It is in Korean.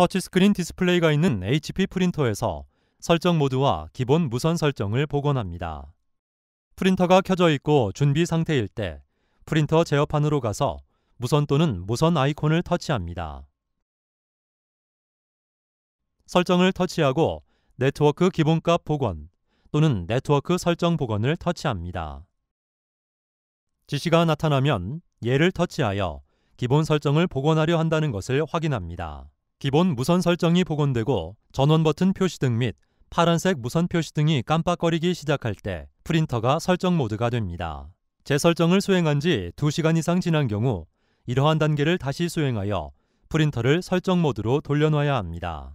터치스크린 디스플레이가 있는 HP 프린터에서 설정 모드와 기본 무선 설정을 복원합니다. 프린터가 켜져 있고 준비 상태일 때 프린터 제어판으로 가서 무선 또는 무선 아이콘을 터치합니다. 설정을 터치하고 네트워크 기본값 복원 또는 네트워크 설정 복원을 터치합니다. 지시가 나타나면 얘를 터치하여 기본 설정을 복원하려 한다는 것을 확인합니다. 기본 무선 설정이 복원되고 전원 버튼 표시등 및 파란색 무선 표시등이 깜빡거리기 시작할 때 프린터가 설정 모드가 됩니다. 재설정을 수행한 지 2시간 이상 지난 경우 이러한 단계를 다시 수행하여 프린터를 설정 모드로 돌려놔야 합니다.